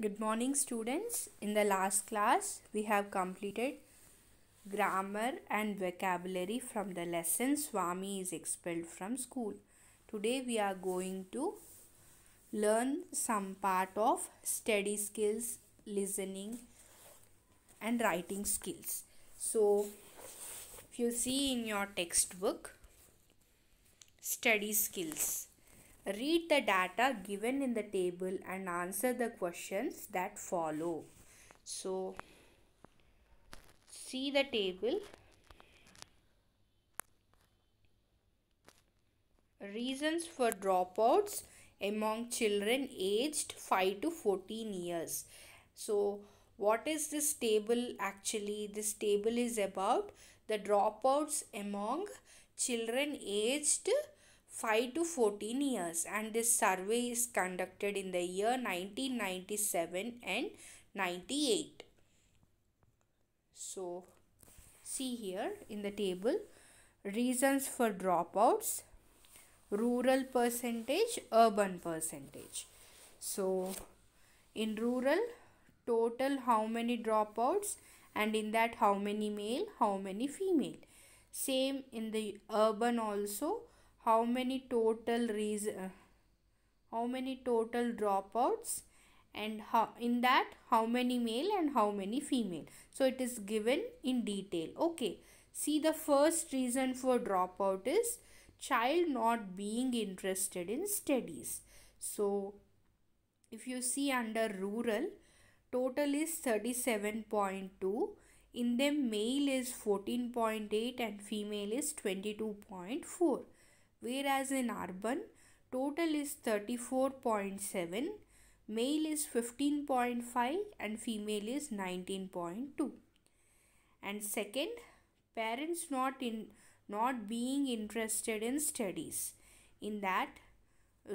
Good morning students. In the last class, we have completed grammar and vocabulary from the lesson Swami is expelled from school. Today we are going to learn some part of study skills, listening and writing skills. So, if you see in your textbook, study skills Read the data given in the table and answer the questions that follow. So, see the table. Reasons for dropouts among children aged 5 to 14 years. So, what is this table actually? This table is about the dropouts among children aged 5 to 14 years and this survey is conducted in the year 1997 and 98. So see here in the table reasons for dropouts rural percentage urban percentage. So in rural total how many dropouts and in that how many male how many female. Same in the urban also how many total reason uh, how many total dropouts and how in that how many male and how many female so it is given in detail okay see the first reason for dropout is child not being interested in studies so if you see under rural total is 37.2 in them male is 14.8 and female is 22.4 whereas in urban total is 34.7 male is 15.5 and female is 19.2 and second parents not in not being interested in studies in that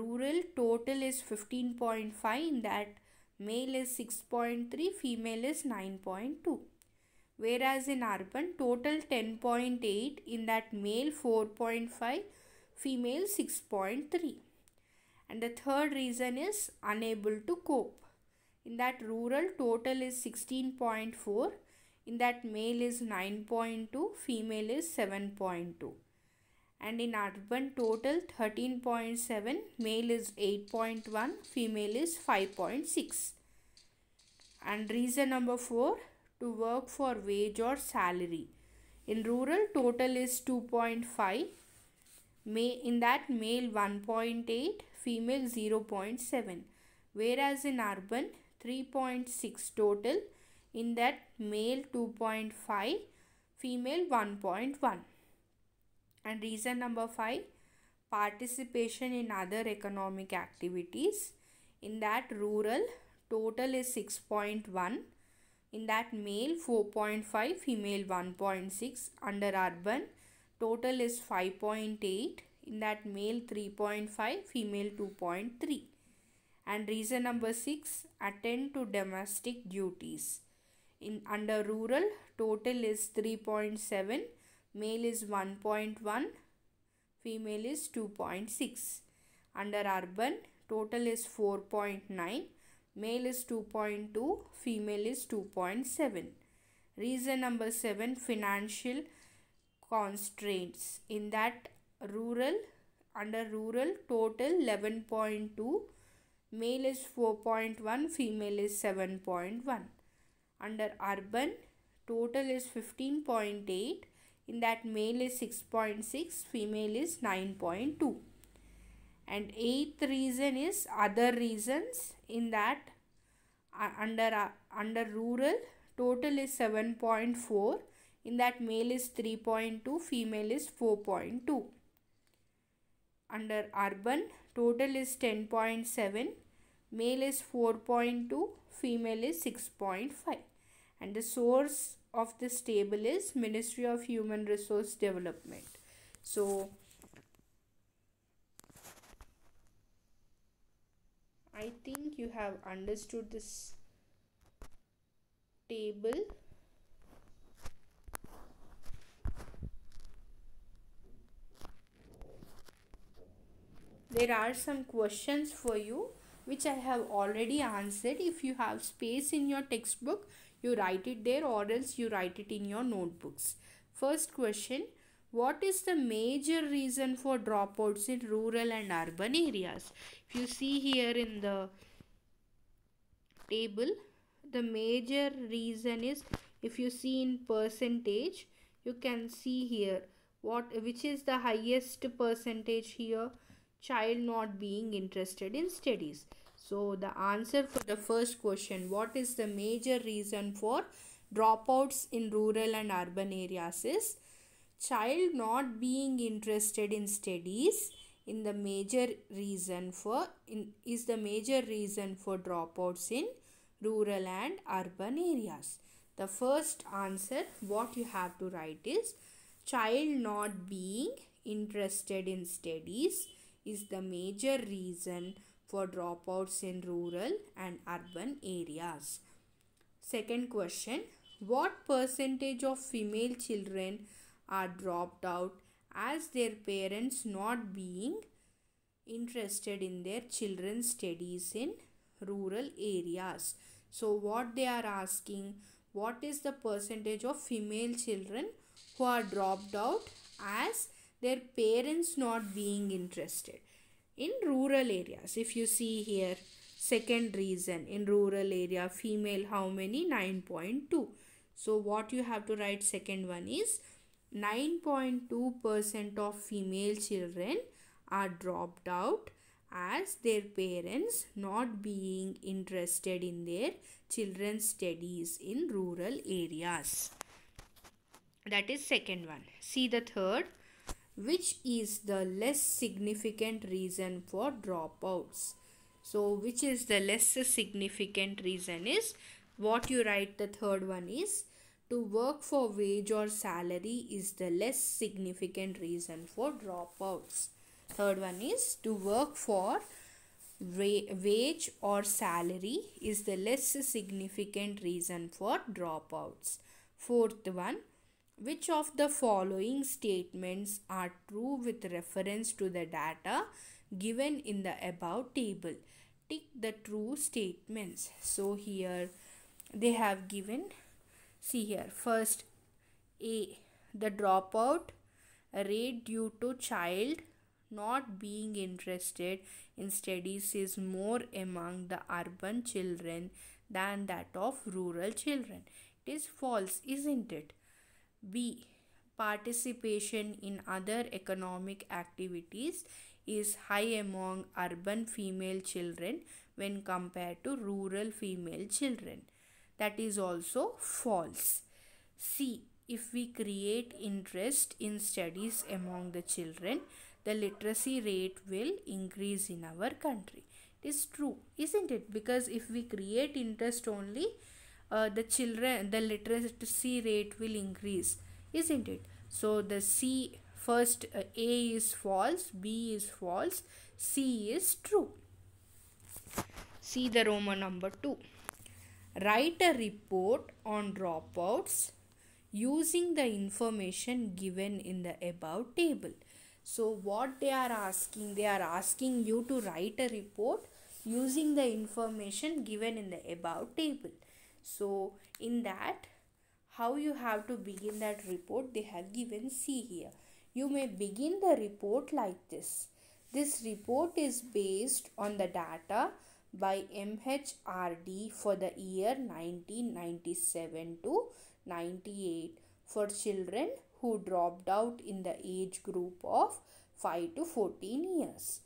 rural total is 15.5 in that male is 6.3 female is 9.2 whereas in urban total 10.8 in that male 4.5 female 6.3 and the third reason is unable to cope in that rural total is 16.4 in that male is 9.2 female is 7.2 and in urban total 13.7 male is 8.1 female is 5.6 and reason number 4 to work for wage or salary in rural total is 2.5 May, in that male 1.8, female 0.7. Whereas in urban 3.6 total, in that male 2.5, female 1.1. And reason number 5, participation in other economic activities. In that rural, total is 6.1. In that male 4.5, female 1.6. Under urban Total is 5.8. In that male 3.5, female 2.3. And reason number 6, attend to domestic duties. In under rural, total is 3.7, male is 1.1, female is 2.6. Under urban, total is 4.9, male is 2.2, female is 2.7. Reason number 7, financial constraints in that rural under rural total 11.2 male is 4.1 female is 7.1 under urban total is 15.8 in that male is 6.6 .6, female is 9.2 and eighth reason is other reasons in that uh, under uh, under rural total is 7.4 in that male is 3.2 female is 4.2 under urban total is 10.7 male is 4.2 female is 6.5 and the source of this table is ministry of human resource development so i think you have understood this table there are some questions for you which I have already answered. If you have space in your textbook, you write it there or else you write it in your notebooks. First question, what is the major reason for dropouts in rural and urban areas? If you see here in the table, the major reason is if you see in percentage, you can see here what which is the highest percentage here child not being interested in studies. So the answer for the first question, what is the major reason for dropouts in rural and urban areas is child not being interested in studies in the major reason for in, is the major reason for dropouts in rural and urban areas. The first answer what you have to write is child not being interested in studies is the major reason for dropouts in rural and urban areas. Second question, what percentage of female children are dropped out as their parents not being interested in their children's studies in rural areas. So what they are asking, what is the percentage of female children who are dropped out as their parents not being interested. In rural areas, if you see here, second reason in rural area, female how many? 9.2. So what you have to write second one is 9.2% of female children are dropped out as their parents not being interested in their children's studies in rural areas that is second one see the third which is the less significant reason for dropouts. So which is the less significant reason is what you write the third one is to work for wage or salary is the less significant reason for dropouts. Third one is to work for wage or salary is the less significant reason for dropouts. Fourth one, which of the following statements are true with reference to the data given in the above table? Tick the true statements. So here they have given, see here, first A, the dropout rate due to child not being interested in studies is more among the urban children than that of rural children. It is false, isn't it? B. Participation in other economic activities is high among urban female children when compared to rural female children. That is also false. C. If we create interest in studies among the children, the literacy rate will increase in our country. It is true, isn't it? Because if we create interest only, uh, the children the literacy rate will increase isn't it so the c first uh, a is false b is false c is true see the roman number 2 write a report on dropouts using the information given in the above table so what they are asking they are asking you to write a report using the information given in the above table so in that how you have to begin that report they have given c here you may begin the report like this this report is based on the data by MHRD for the year 1997 to 98 for children who dropped out in the age group of 5 to 14 years.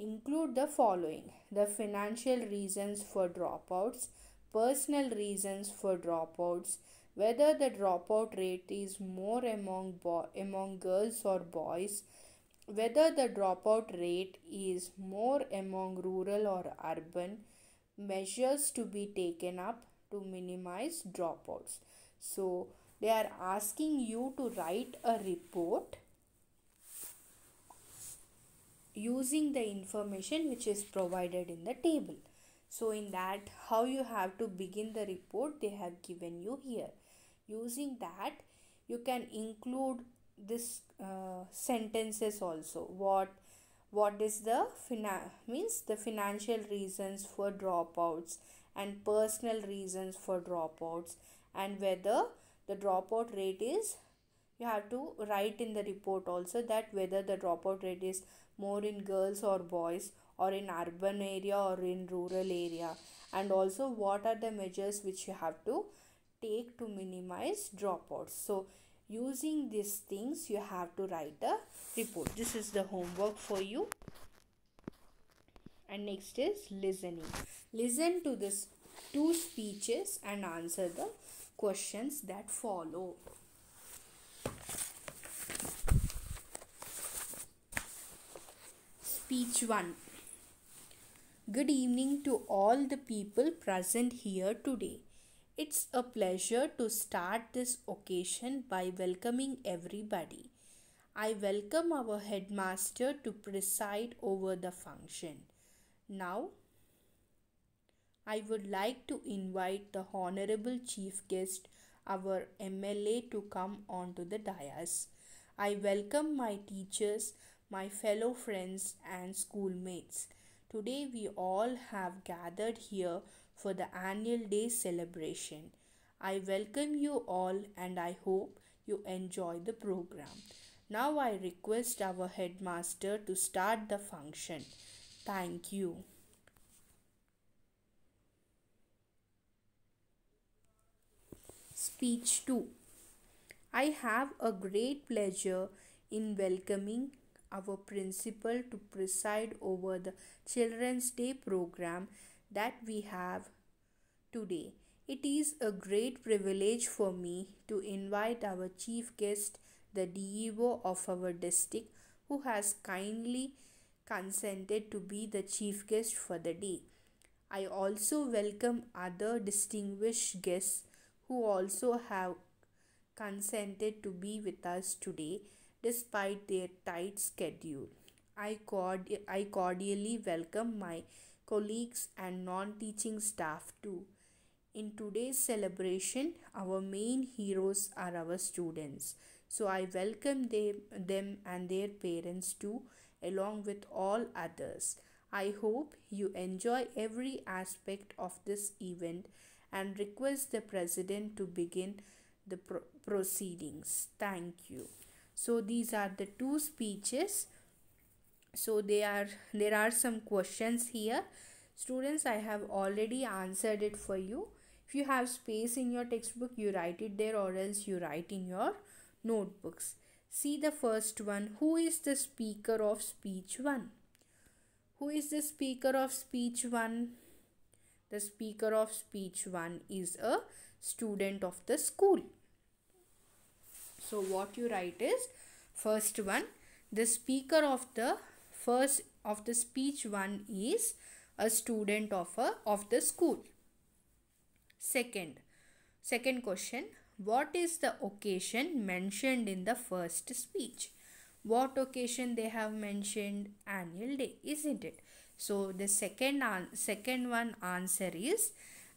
Include the following the financial reasons for dropouts, personal reasons for dropouts, whether the dropout rate is more among, bo- among girls or boys, whether the dropout rate is more among rural or urban, measures to be taken up to minimize dropouts. So, they are asking you to write a report using the information which is provided in the table. So in that how you have to begin the report they have given you here. Using that you can include this uh, sentences also. What what is the fina- means the financial reasons for dropouts and personal reasons for dropouts and whether the dropout rate is you have to write in the report also that whether the dropout rate is more in girls or boys or in urban area or in rural area and also what are the measures which you have to take to minimize dropouts so using these things you have to write a report this is the homework for you and next is listening listen to this two speeches and answer the questions that follow speech 1 Good evening to all the people present here today. It's a pleasure to start this occasion by welcoming everybody. I welcome our headmaster to preside over the function. Now, I would like to invite the Honorable Chief Guest, our MLA, to come onto the dais. I welcome my teachers, my fellow friends, and schoolmates. Today, we all have gathered here for the annual day celebration. I welcome you all and I hope you enjoy the program. Now, I request our headmaster to start the function. Thank you. Speech 2 I have a great pleasure in welcoming our principal to preside over the Children's Day program that we have today. It is a great privilege for me to invite our chief guest, the DEO of our district, who has kindly consented to be the chief guest for the day. I also welcome other distinguished guests who also have consented to be with us today despite their tight schedule. I, cord- I cordially welcome my colleagues and non teaching staff too. In today's celebration, our main heroes are our students. So I welcome they, them and their parents too, along with all others. I hope you enjoy every aspect of this event and request the President to begin the pro proceedings. Thank you so these are the two speeches so they are there are some questions here students i have already answered it for you if you have space in your textbook you write it there or else you write in your notebooks see the first one who is the speaker of speech 1 who is the speaker of speech 1 the speaker of speech 1 is a student of the school so what you write is first one the speaker of the first of the speech one is a student of a of the school. Second second question what is the occasion mentioned in the first speech? What occasion they have mentioned annual day isn't it? So the second second one answer is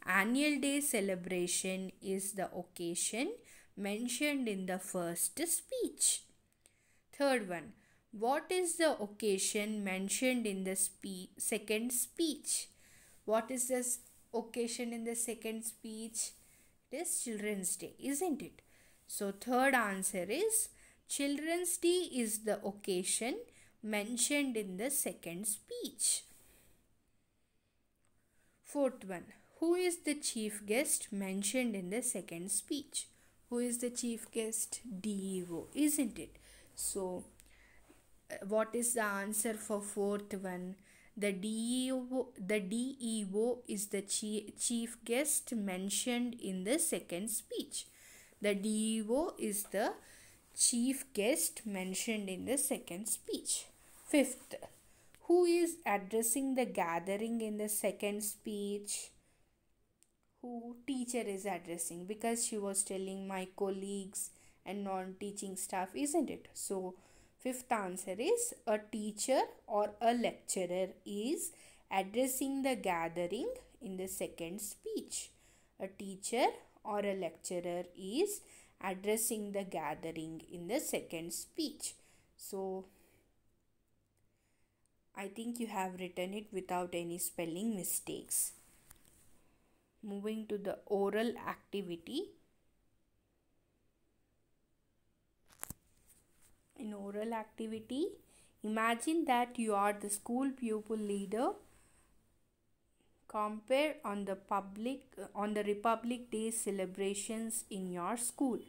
annual day celebration is the occasion mentioned in the first speech. Third one, what is the occasion mentioned in the spe second speech? What is this occasion in the second speech? It is Children's Day, isn't it? So third answer is Children's Day is the occasion mentioned in the second speech. Fourth one, who is the chief guest mentioned in the second speech? who is the chief guest deo isn't it so uh, what is the answer for fourth one the deo the deo is the chief guest mentioned in the second speech the deo is the chief guest mentioned in the second speech fifth who is addressing the gathering in the second speech who teacher is addressing because she was telling my colleagues and non-teaching staff isn't it so fifth answer is a teacher or a lecturer is addressing the gathering in the second speech a teacher or a lecturer is addressing the gathering in the second speech so I think you have written it without any spelling mistakes moving to the oral activity in oral activity imagine that you are the school pupil leader compare on the public on the republic day celebrations in your school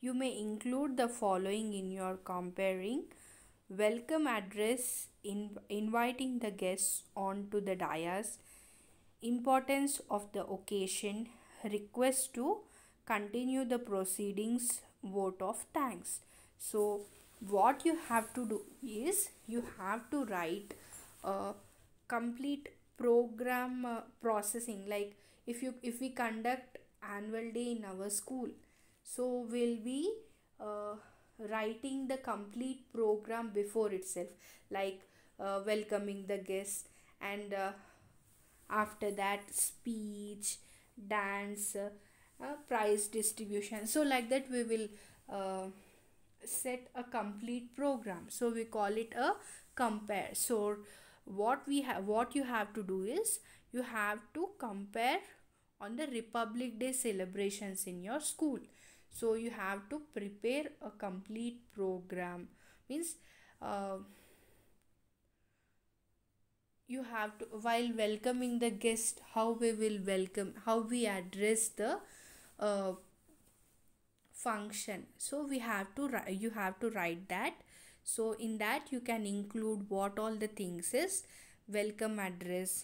you may include the following in your comparing welcome address in inviting the guests onto the dais importance of the occasion, request to continue the proceedings, vote of thanks. So, what you have to do is you have to write a complete program uh, processing like if you if we conduct annual day in our school so we'll be uh, writing the complete program before itself like uh, welcoming the guests and uh, after that speech dance uh, prize distribution so like that we will uh, set a complete program so we call it a compare so what we have what you have to do is you have to compare on the republic day celebrations in your school so you have to prepare a complete program means uh, you have to while welcoming the guest how we will welcome how we address the uh, function so we have to you have to write that so in that you can include what all the things is welcome address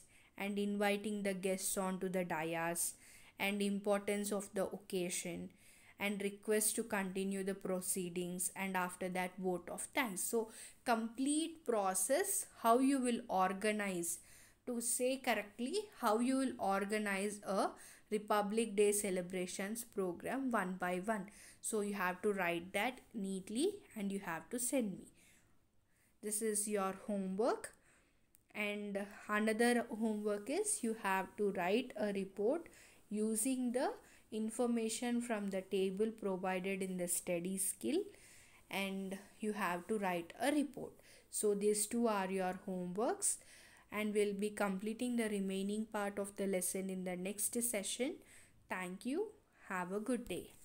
and inviting the guests onto the dais and importance of the occasion and request to continue the proceedings and after that vote of thanks so complete process how you will organize to say correctly how you will organize a Republic Day celebrations program one by one. So you have to write that neatly and you have to send me. This is your homework and another homework is you have to write a report using the information from the table provided in the study skill and you have to write a report so these two are your homeworks and we'll be completing the remaining part of the lesson in the next session thank you have a good day